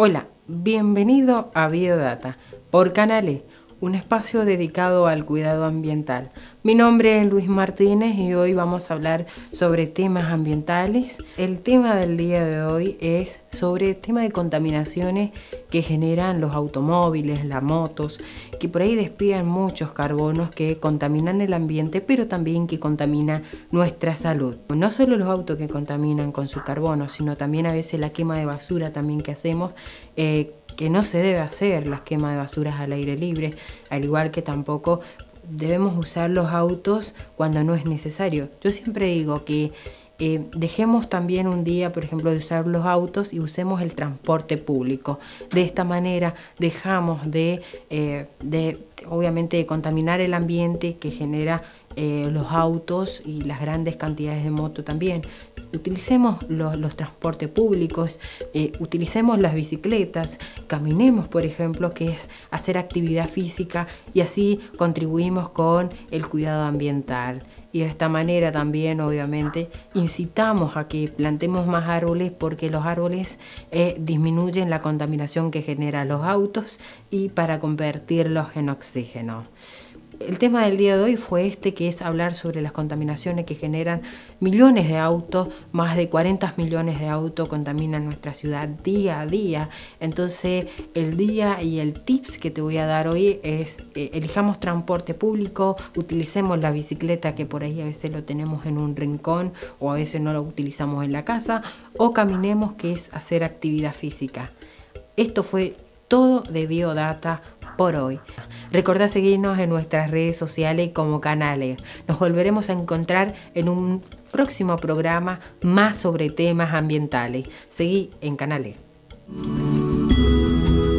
Hola, bienvenido a Biodata por Canale, un espacio dedicado al cuidado ambiental. Mi nombre es Luis Martínez y hoy vamos a hablar sobre temas ambientales. El tema del día de hoy es sobre el tema de contaminaciones que generan los automóviles, las motos, que por ahí despidan muchos carbonos que contaminan el ambiente, pero también que contamina nuestra salud. No solo los autos que contaminan con su carbono, sino también a veces la quema de basura también que hacemos eh, que no se debe hacer, la quemas de basuras al aire libre, al igual que tampoco debemos usar los autos cuando no es necesario. Yo siempre digo que eh, dejemos también un día, por ejemplo, de usar los autos y usemos el transporte público. De esta manera dejamos de, eh, obviamente, de contaminar el ambiente que genera eh, los autos y las grandes cantidades de moto también utilicemos los, transportes públicos, eh, utilicemos las bicicletas, caminemos, por ejemplo, que es hacer actividad física y así contribuimos con el cuidado ambiental. Y de esta manera también, obviamente, incitamos a que plantemos más árboles porque los árboles eh, disminuyen la contaminación que generan los autos y para convertirlos en oxígeno el tema del día de hoy fue este, que es hablar sobre las contaminaciones que generan millones de autos, más de 40 millones de autos contaminan nuestra ciudad día a día. Entonces, el día y el tips que te voy a dar hoy es, eh, elijamos transporte público, utilicemos la bicicleta que por ahí a veces lo tenemos en un rincón o a veces no lo utilizamos en la casa, o caminemos, que es hacer actividad física. Esto fue todo de Biodata por hoy. Recuerda seguirnos en nuestras redes sociales como canales. Nos volveremos a encontrar en un próximo programa más sobre temas ambientales. Seguí en canales.